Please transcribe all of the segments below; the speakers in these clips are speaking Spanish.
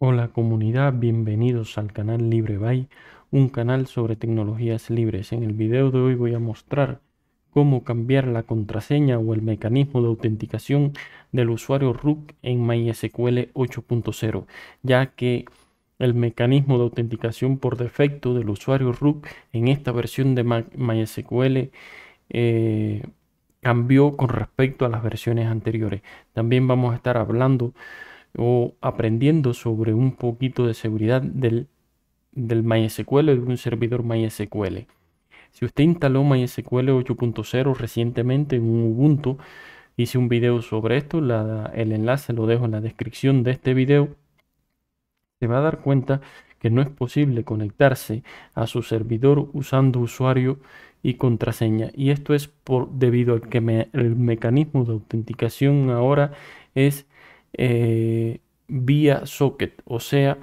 Hola comunidad, bienvenidos al canal LibreBuy, un canal sobre tecnologías libres. En el video de hoy voy a mostrar cómo cambiar la contraseña o el mecanismo de autenticación del usuario RUC en MySQL 8.0, ya que el mecanismo de autenticación por defecto del usuario RUC en esta versión de MySQL eh, cambió con respecto a las versiones anteriores. También vamos a estar hablando o aprendiendo sobre un poquito de seguridad del, MySQL o de un servidor MySQL. Si usted instaló MySQL 8.0 recientemente en un Ubuntu, hice un video sobre esto, el enlace lo dejo en la descripción de este video, se va a dar cuenta que no es posible conectarse a su servidor usando usuario y contraseña. Y esto es por, debido al que el mecanismo de autenticación ahora es eh, vía socket, o sea,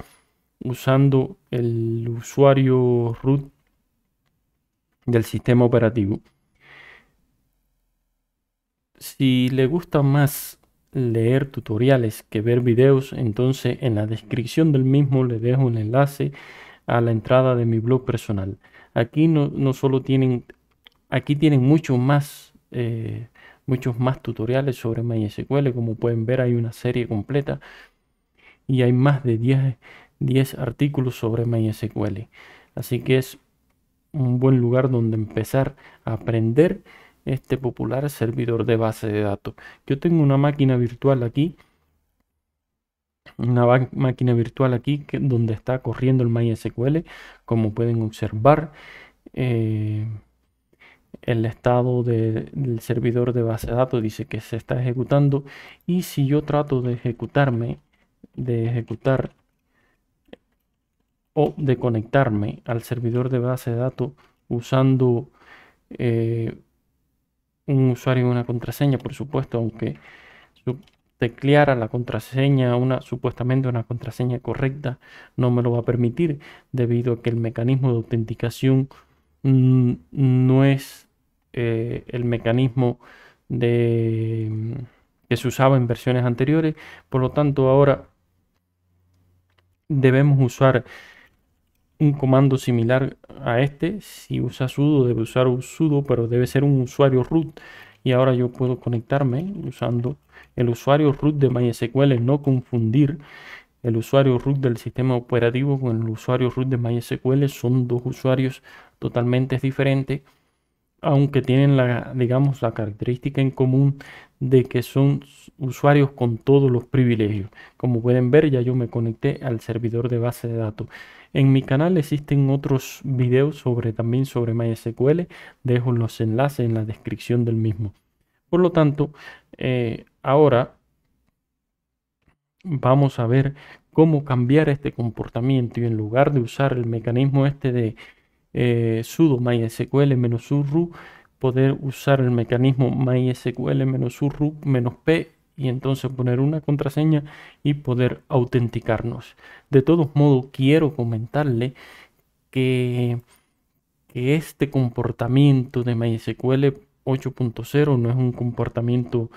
usando el usuario root del sistema operativo. Si le gusta más leer tutoriales que ver videos, entonces en la descripción del mismo le dejo un enlace a la entrada de mi blog personal. Aquí no, solo tienen, aquí tienen mucho más eh, muchos más tutoriales sobre MySQL. Como pueden ver, hay una serie completa y hay más de 10, artículos sobre MySQL. Así que es un buen lugar donde empezar a aprender este popular servidor de base de datos. Yo tengo una máquina virtual aquí, una máquina virtual aquí donde está corriendo el MySQL, como pueden observar. Eh, el estado del servidor de base de datos dice que se está ejecutando y si yo trato de ejecutarme de ejecutar o de conectarme al servidor de base de datos usando eh, un usuario y una contraseña por supuesto aunque tecleara la contraseña una supuestamente una contraseña correcta no me lo va a permitir debido a que el mecanismo de autenticación mm, no es eh, el mecanismo de, que se usaba en versiones anteriores. Por lo tanto, ahora debemos usar un comando similar a este. Si usa sudo, debe usar un sudo, pero debe ser un usuario root. Y ahora yo puedo conectarme usando el usuario root de MySQL, no confundir el usuario root del sistema operativo con el usuario root de MySQL. Son dos usuarios totalmente diferentes aunque tienen la, digamos, la característica en común de que son usuarios con todos los privilegios. Como pueden ver, ya yo me conecté al servidor de base de datos. En mi canal existen otros videos sobre, también sobre MySQL. Dejo los enlaces en la descripción del mismo. Por lo tanto, eh, ahora vamos a ver cómo cambiar este comportamiento y en lugar de usar el mecanismo este de eh, sudo mysql-urru, poder usar el mecanismo mysql menos p y entonces poner una contraseña y poder autenticarnos. De todos modos, quiero comentarle que, este comportamiento de MySQL 8.0 no es un comportamiento,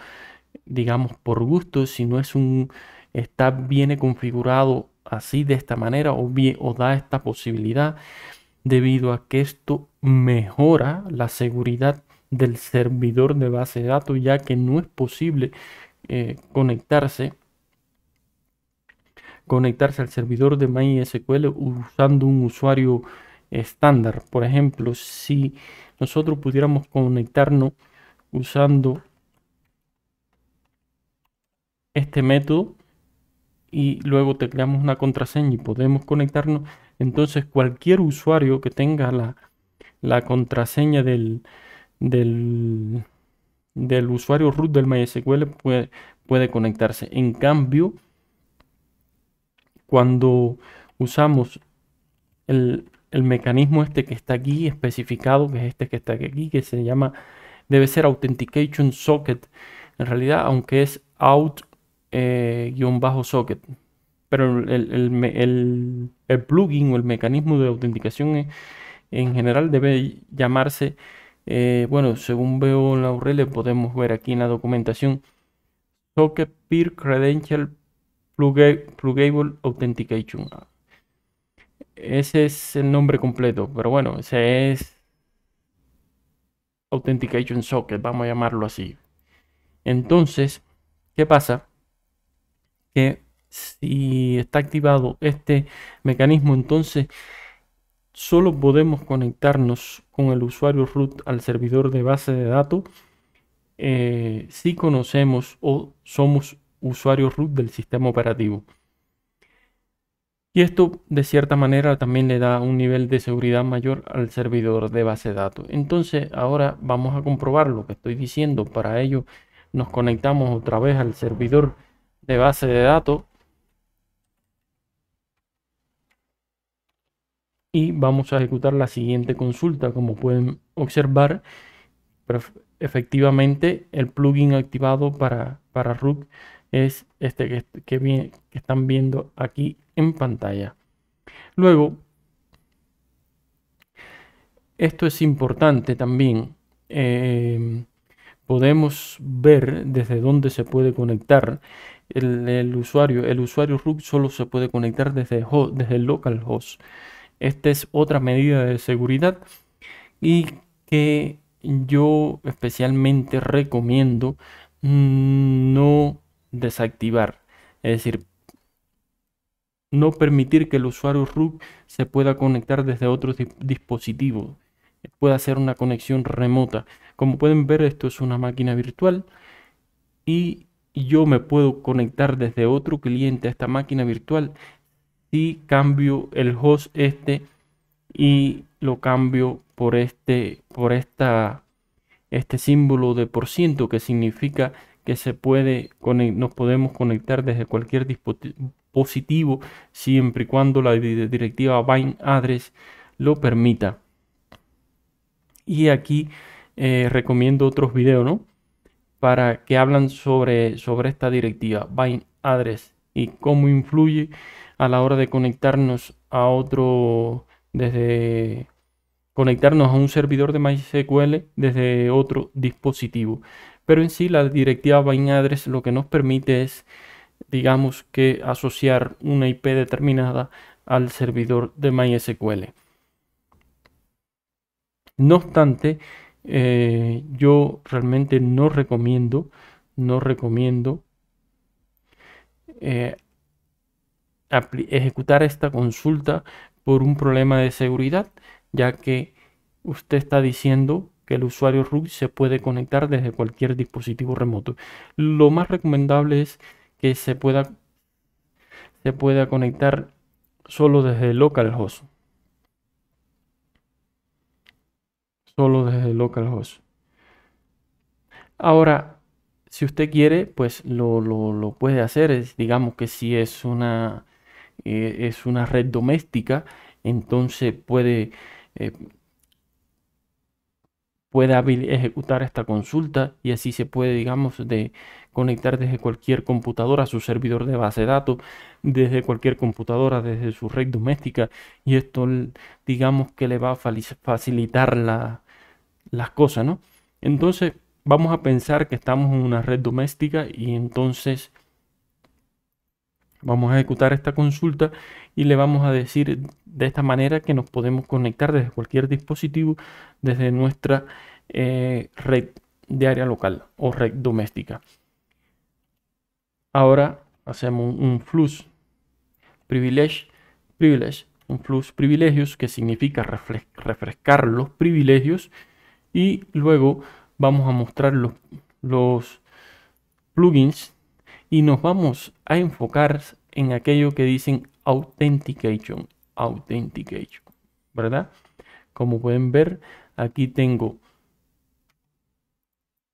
digamos, por gusto, sino es un está viene configurado así de esta manera o, bien, o da esta posibilidad debido a que esto mejora la seguridad del servidor de base de datos ya que no es posible eh, conectarse conectarse al servidor de MySQL usando un usuario estándar por ejemplo si nosotros pudiéramos conectarnos usando este método y luego tecleamos una contraseña y podemos conectarnos entonces cualquier usuario que tenga la, contraseña del, usuario root del MySQL puede, conectarse. En cambio, cuando usamos el, mecanismo este que está aquí especificado, que es este que está aquí, que se llama, debe ser Authentication Socket. En realidad, aunque es out-socket, eh, pero el, plugin o el mecanismo de autenticación en, general debe llamarse, eh, bueno, según veo en la URL, podemos ver aquí en la documentación, Socket Peer Credential Plugable Authentication. Ese es el nombre completo, pero bueno, ese es Authentication Socket, vamos a llamarlo así. Entonces, ¿qué pasa? Que si está activado este mecanismo, entonces solo podemos conectarnos con el usuario root al servidor de base de datos eh, si conocemos o somos usuarios root del sistema operativo. Y esto de cierta manera también le da un nivel de seguridad mayor al servidor de base de datos. Entonces ahora vamos a comprobar lo que estoy diciendo. Para ello nos conectamos otra vez al servidor de base de datos y vamos a ejecutar la siguiente consulta. Como pueden observar, efectivamente el plugin activado para, para RUC es este que, están viendo aquí en pantalla. Luego, esto es importante también. Em, podemos ver desde dónde se puede conectar el, usuario. El usuario Rook solo se puede conectar desde, desde localhost. Esta es otra medida de seguridad y que yo especialmente recomiendo mm, no desactivar. Es decir, no permitir que el usuario root se pueda conectar desde otro dispositivo. dispositivos. Puede hacer una conexión remota. Como pueden ver, esto es una máquina virtual y yo me puedo conectar desde otro cliente a esta máquina virtual si cambio el host este y lo cambio por este por esta este símbolo de por ciento que significa que se puede nos podemos conectar desde cualquier dispositivo siempre y cuando la directiva bind address lo permita y aquí eh, recomiendo otros videos ¿no? para que hablan sobre sobre esta directiva bind address y cómo influye a la hora de conectarnos a otro, desde conectarnos a un servidor de MySQL desde otro dispositivo. Pero en sí la directiva address lo que nos permite es, digamos que, asociar una IP determinada al servidor de MySQL. No obstante, eh, yo realmente no recomiendo, no recomiendo eh, ejecutar esta consulta por un problema de seguridad, ya que usted está diciendo que el usuario root se puede conectar desde cualquier dispositivo remoto. Lo más recomendable es que se pueda, se pueda conectar solo desde localhost. Solo desde localhost. Ahora, si usted quiere, pues lo, puede hacer. Es, digamos que si es una eh, es una red doméstica, entonces puede, eh, ejecutar esta consulta y así se puede, digamos, de conectar desde cualquier computadora a su servidor de base de datos, desde cualquier computadora, desde su red doméstica y esto, digamos, que le va a facilitar las cosas, ¿no? Entonces, vamos a pensar que estamos en una red doméstica y entonces Vamos a ejecutar esta consulta y le vamos a decir de esta manera que nos podemos conectar desde cualquier dispositivo, desde nuestra eh, red de área local o red doméstica. Ahora hacemos un flux privilege, un flux privilegios que significa refrescar los privilegios y luego vamos a mostrar los plugins y nos vamos a enfocar en aquello que dicen authentication, authentication, ¿verdad? Como pueden ver, aquí tengo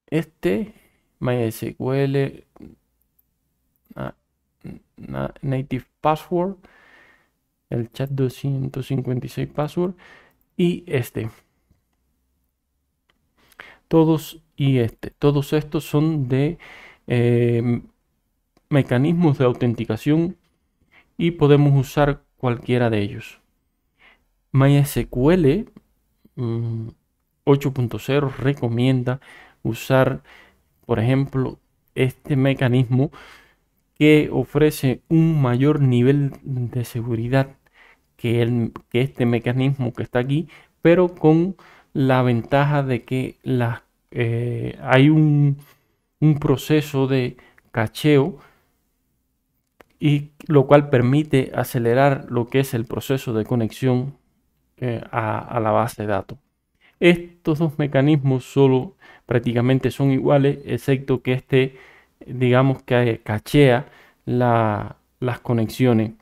este MySQL native password, el chat 256 password y este. Todos y este, todos estos son de eh, mecanismos de autenticación y podemos usar cualquiera de ellos. MySQL 8.0 mm, recomienda usar, por ejemplo, este mecanismo que ofrece un mayor nivel de seguridad que, el, este mecanismo que está aquí, pero con la ventaja de que eh, hay un proceso de cacheo y lo cual permite acelerar lo que es el proceso de conexión eh, a, la base de datos. Estos dos mecanismos solo prácticamente son iguales, excepto que este, digamos que eh, cachea las conexiones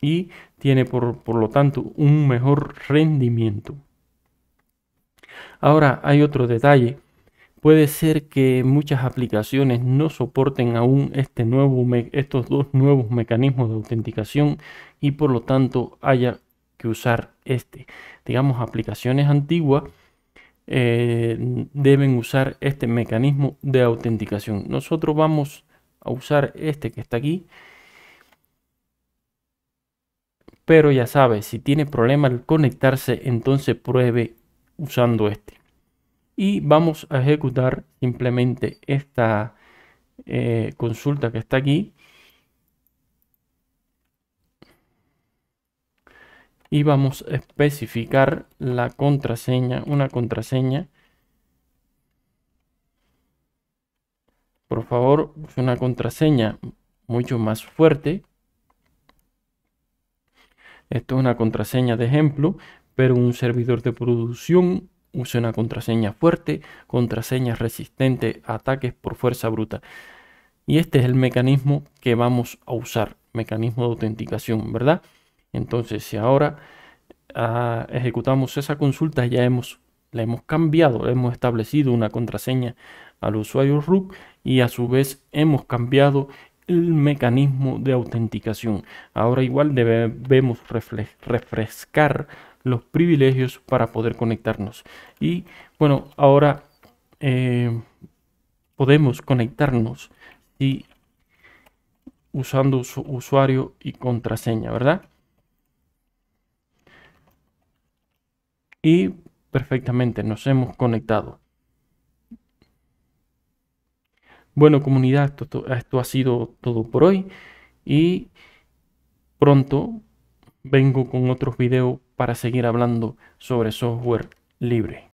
y tiene por, por lo tanto un mejor rendimiento. Ahora hay otro detalle puede ser que muchas aplicaciones no soporten aún este nuevo estos dos nuevos mecanismos de autenticación y por lo tanto haya que usar este. Digamos, aplicaciones antiguas eh, deben usar este mecanismo de autenticación. Nosotros vamos a usar este que está aquí. Pero ya sabes, si tiene problema al conectarse, entonces pruebe usando este y vamos a ejecutar simplemente esta eh, consulta que está aquí y vamos a especificar la contraseña, una contraseña. Por favor, una contraseña mucho más fuerte. Esto es una contraseña de ejemplo, pero un servidor de producción Use una contraseña fuerte, contraseña resistente, a ataques por fuerza bruta. Y este es el mecanismo que vamos a usar, mecanismo de autenticación, ¿verdad? Entonces, si ahora ah, ejecutamos esa consulta, ya hemos, la hemos cambiado, hemos establecido una contraseña al usuario root y a su vez hemos cambiado el mecanismo de autenticación. Ahora igual debemos refrescar los privilegios para poder conectarnos. Y bueno, ahora eh, podemos conectarnos y usando su usuario y contraseña, ¿verdad? Y perfectamente nos hemos conectado. Bueno, comunidad, esto, esto ha sido todo por hoy y pronto vengo con otros videos para seguir hablando sobre software libre.